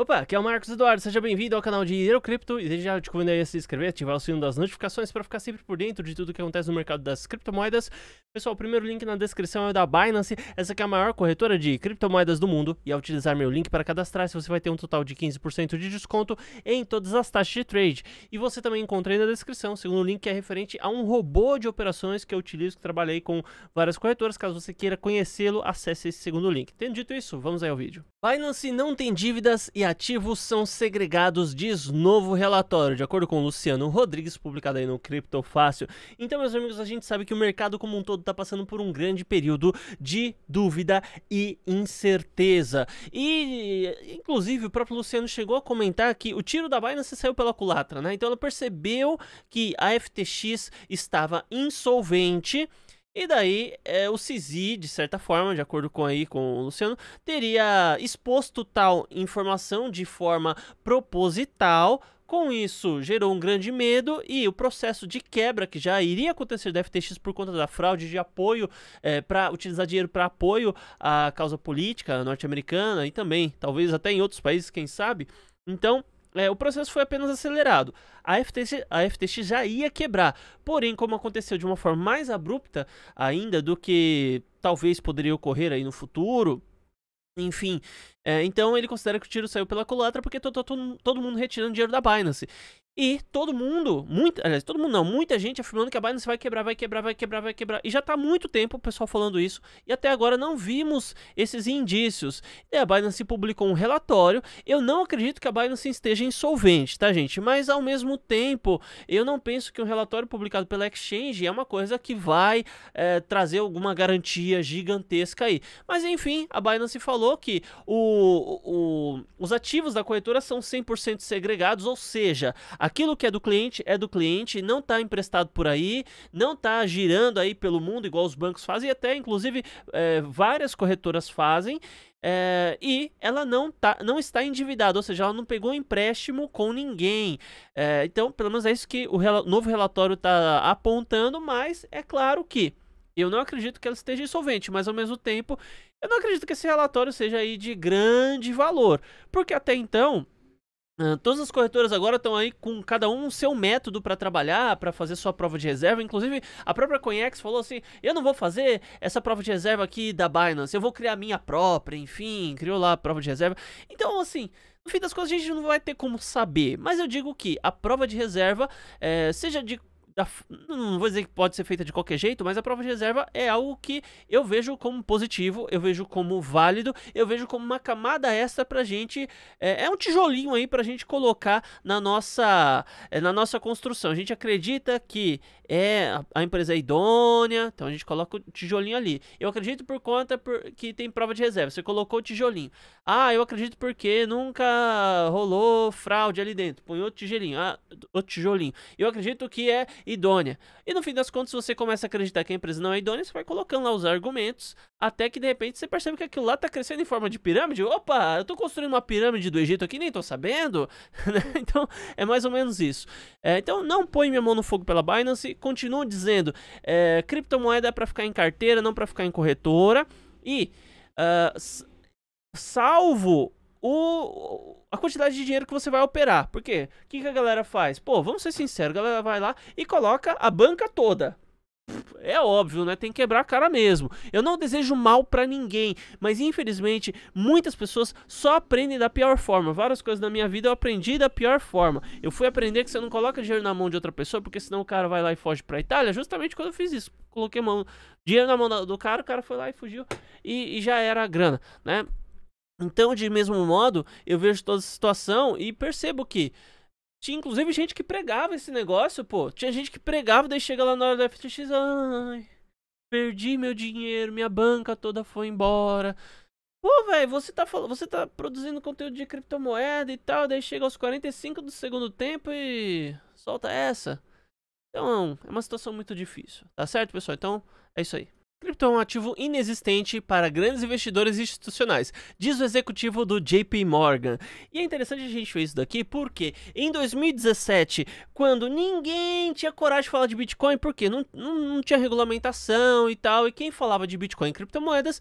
Opa, aqui é o Marcos Eduardo, seja bem-vindo ao canal de Dinheiro Cripto e desde já te convido a se inscrever, ativar o sino das notificações para ficar sempre por dentro de tudo que acontece no mercado das criptomoedas. Pessoal, o primeiro link na descrição é o da Binance, essa que é a maior corretora de criptomoedas do mundo e ao utilizar meu link para cadastrar-se você vai ter um total de 15% de desconto em todas as taxas de trade. E você também encontra aí na descrição o segundo link que é referente a um robô de operações que eu utilizo, que trabalhei com várias corretoras, caso você queira conhecê-lo, acesse esse segundo link. Tendo dito isso, vamos aí ao vídeo. Binance não tem dívidas e a ativos são segregados, diz novo relatório, de acordo com Luciano Rodrigues, publicado aí no Cripto Fácil. Então, meus amigos, a gente sabe que o mercado como um todo está passando por um grande período de dúvida e incerteza. E, inclusive, o próprio Luciano chegou a comentar que o tiro da Binance saiu pela culatra, né? Então, ela percebeu que a FTX estava insolvente e daí é, o Sisi, de certa forma, de acordo com aí com o Luciano, teria exposto tal informação de forma proposital. Com isso, gerou um grande medo e o processo de quebra que já iria acontecer da FTX por conta da fraude de apoio, é, para utilizar dinheiro para apoio à causa política norte-americana e também, talvez até em outros países, quem sabe. Então, é, o processo foi apenas acelerado. A FTX, a FTX já ia quebrar, porém, como aconteceu de uma forma mais abrupta ainda do que talvez poderia ocorrer aí no futuro, enfim, é, então ele considera que o tiro saiu pela culatra porque todo, todo, todo mundo retirando dinheiro da Binance. E todo mundo, muito, aliás, todo mundo não, muita gente afirmando que a Binance vai quebrar, vai quebrar, vai quebrar, vai quebrar. E já está há muito tempo o pessoal falando isso e até agora não vimos esses indícios. E a Binance publicou um relatório. Eu não acredito que a Binance esteja insolvente, tá, gente? Mas ao mesmo tempo, eu não penso que um relatório publicado pela Exchange é uma coisa que vai é, trazer alguma garantia gigantesca aí. Mas enfim, a Binance falou que o, o, os ativos da corretora são 100% segregados, ou seja, a Aquilo que é do cliente é do cliente, não está emprestado por aí, não está girando aí pelo mundo, igual os bancos fazem, e até inclusive é, várias corretoras fazem. É, e ela não, tá, não está endividada, ou seja, ela não pegou empréstimo com ninguém. É, então, pelo menos é isso que o rel novo relatório está apontando, mas é claro que eu não acredito que ela esteja insolvente, mas ao mesmo tempo, eu não acredito que esse relatório seja aí de grande valor, porque até então todas as corretoras agora estão aí com cada um o seu método para trabalhar, para fazer sua prova de reserva. Inclusive, a própria Coinex falou assim: eu não vou fazer essa prova de reserva aqui da Binance, eu vou criar minha própria. Enfim, criou lá a prova de reserva. Então, assim, no fim das contas, a gente não vai ter como saber. Mas eu digo que a prova de reserva, é, seja de da, não vou dizer que pode ser feita de qualquer jeito, mas a prova de reserva é algo que eu vejo como positivo, eu vejo como válido, eu vejo como uma camada extra pra gente, é, é um tijolinho aí pra gente colocar na nossa, é, na nossa construção. A gente acredita que é a, a empresa é idônea, então a gente coloca o tijolinho ali. Eu acredito por conta por, que tem prova de reserva, você colocou o tijolinho. Ah, eu acredito porque nunca rolou fraude ali dentro, põe outro tijolinho, ah, outro tijolinho. Eu acredito que é idônea. E no fim das contas, você começa a acreditar que a empresa não é idônea, você vai colocando lá os argumentos, até que de repente você percebe que aquilo lá tá crescendo em forma de pirâmide. Opa, eu tô construindo uma pirâmide do Egito aqui, nem tô sabendo. Né? então, é mais ou menos isso. É, então, não põe minha mão no fogo pela Binance, continuo dizendo, é, criptomoeda é pra ficar em carteira, não para ficar em corretora. E, uh, salvo o, quantidade de dinheiro que você vai operar. Por quê? O que, que a galera faz? Pô, vamos ser sinceros, a galera vai lá e coloca a banca toda. É óbvio, né? Tem que quebrar a cara mesmo. Eu não desejo mal para ninguém, mas infelizmente muitas pessoas só aprendem da pior forma. Várias coisas na minha vida eu aprendi da pior forma. Eu fui aprender que você não coloca dinheiro na mão de outra pessoa, porque senão o cara vai lá e foge pra Itália. Justamente quando eu fiz isso, coloquei mão, dinheiro na mão do cara, o cara foi lá e fugiu e, e já era a grana, né? Então, de mesmo modo, eu vejo toda a situação e percebo que tinha inclusive gente que pregava esse negócio, pô. Tinha gente que pregava, daí chega lá na hora do FTX, ai, perdi meu dinheiro, minha banca toda foi embora. Pô, velho, você tá você tá produzindo conteúdo de criptomoeda e tal, daí chega aos 45 do segundo tempo e solta essa. Então, é uma situação muito difícil, tá certo, pessoal? Então, é isso aí. Cripto é um ativo inexistente para grandes investidores institucionais, diz o executivo do JP Morgan. E é interessante a gente ver isso daqui porque em 2017, quando ninguém tinha coragem de falar de Bitcoin, porque não, não, não tinha regulamentação e tal, e quem falava de Bitcoin e criptomoedas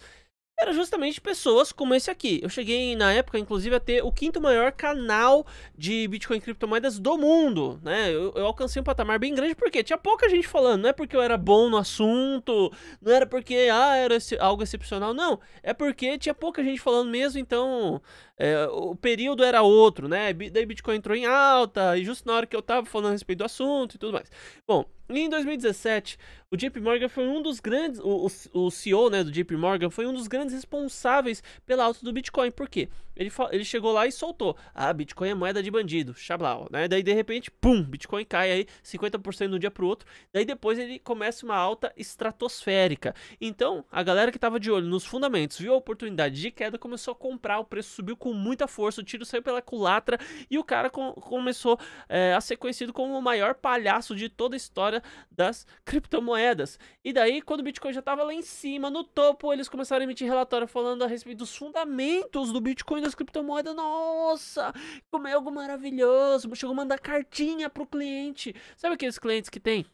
era justamente pessoas como esse aqui. Eu cheguei na época, inclusive, a ter o quinto maior canal de Bitcoin e criptomoedas do mundo, né? Eu, eu, alcancei um patamar bem grande porque tinha pouca gente falando, não é porque eu era bom no assunto, não era porque ah, era algo excepcional, não. É porque tinha pouca gente falando mesmo, então é, o período era outro, né? Daí Bitcoin entrou em alta, e justo na hora que eu tava falando a respeito do assunto e tudo mais. Bom, e em 2017, o JP Morgan foi um dos grandes, o, o, o CEO né, do JP Morgan foi um dos grandes responsáveis pela alta do Bitcoin. Por quê? Ele, ele chegou lá e soltou. Ah, Bitcoin é moeda de bandido, xablau, né? Daí de repente, pum, Bitcoin cai aí 50% de um dia pro outro. Daí depois ele começa uma alta estratosférica. Então, a galera que tava de olho nos fundamentos, viu a oportunidade de queda, começou a comprar, o preço subiu com muita força, o tiro saiu pela culatra e o cara com, começou é, a ser conhecido como o maior palhaço de toda a história das criptomoedas. E daí, quando o Bitcoin já tava lá em cima, no topo, eles começaram a emitir relatório falando a respeito dos fundamentos do Bitcoin as criptomoedas, nossa, como é algo maravilhoso. Chegou a mandar cartinha pro cliente. Sabe aqueles clientes que tem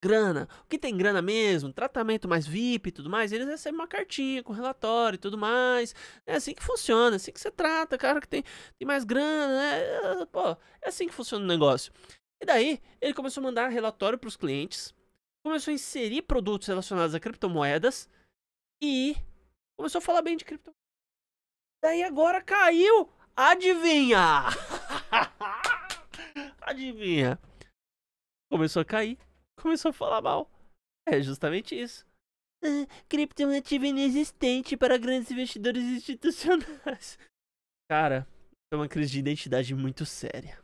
grana, o que tem grana mesmo, tratamento mais VIP e tudo mais, eles recebem uma cartinha com relatório e tudo mais. É assim que funciona, é assim que você trata, cara que tem, tem mais grana, né? É, pô, é assim que funciona o negócio. E daí, ele começou a mandar relatório para os clientes, começou a inserir produtos relacionados a criptomoedas e começou a falar bem de criptomoedas. Daí agora caiu. Adivinha? Adivinha? Começou a cair. Começou a falar mal. É justamente isso. Ah, cripto é ativo inexistente para grandes investidores institucionais. Cara, é uma crise de identidade muito séria.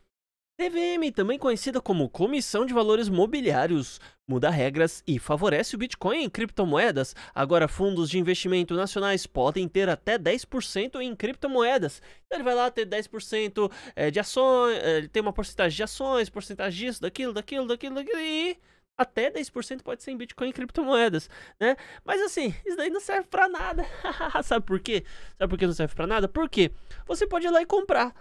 TVM, também conhecida como Comissão de Valores Mobiliários, muda regras e favorece o Bitcoin em criptomoedas. Agora, fundos de investimento nacionais podem ter até 10% em criptomoedas. Então, ele vai lá ter 10% eh, de ações, eh, ele tem uma porcentagem de ações, porcentagem disso, daquilo, daquilo, daquilo, daquilo e até 10% pode ser em Bitcoin e criptomoedas, né? Mas assim, isso daí não serve para nada. Sabe por quê? Sabe por que não serve para nada? Porque você pode ir lá e comprar.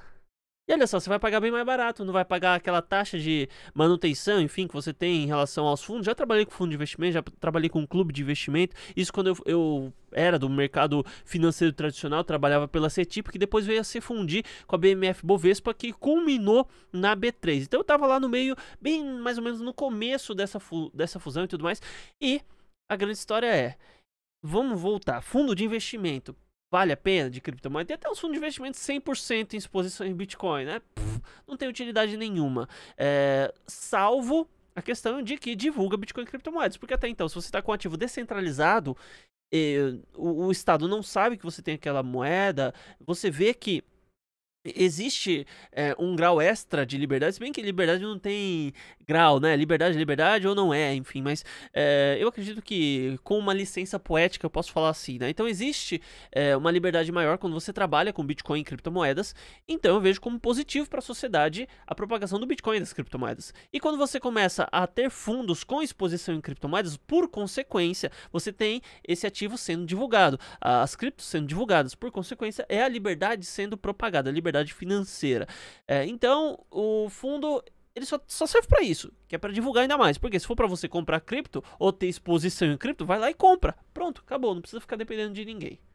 E olha só, você vai pagar bem mais barato, não vai pagar aquela taxa de manutenção, enfim, que você tem em relação aos fundos. Já trabalhei com fundo de investimento, já trabalhei com um clube de investimento. Isso quando eu, eu era do mercado financeiro tradicional, trabalhava pela CETIP, que depois veio a se fundir com a BMF Bovespa, que culminou na B3. Então eu tava lá no meio, bem mais ou menos no começo dessa, fu dessa fusão e tudo mais. E a grande história é. Vamos voltar. Fundo de investimento. Vale a pena de criptomoeda? Tem até uns fundos de investimento 100% em exposição em Bitcoin, né? não tem utilidade nenhuma. É, salvo a questão de que divulga Bitcoin e criptomoedas. Porque até então, se você está com um ativo descentralizado, eh, o, o Estado não sabe que você tem aquela moeda, você vê que existe é, um grau extra de liberdade, se bem que liberdade não tem grau, né? Liberdade, é liberdade ou não é, enfim, mas é, eu acredito que com uma licença poética eu posso falar assim, né? Então existe é, uma liberdade maior quando você trabalha com Bitcoin e criptomoedas, então eu vejo como positivo para a sociedade a propagação do Bitcoin e das criptomoedas. E quando você começa a ter fundos com exposição em criptomoedas, por consequência, você tem esse ativo sendo divulgado, as criptos sendo divulgadas, por consequência, é a liberdade sendo propagada, a liberdade liberdade financeira. É, então, o fundo ele só, só serve para isso, que é para divulgar ainda mais. Porque se for para você comprar cripto ou ter exposição em cripto, vai lá e compra. Pronto, acabou, não precisa ficar dependendo de ninguém.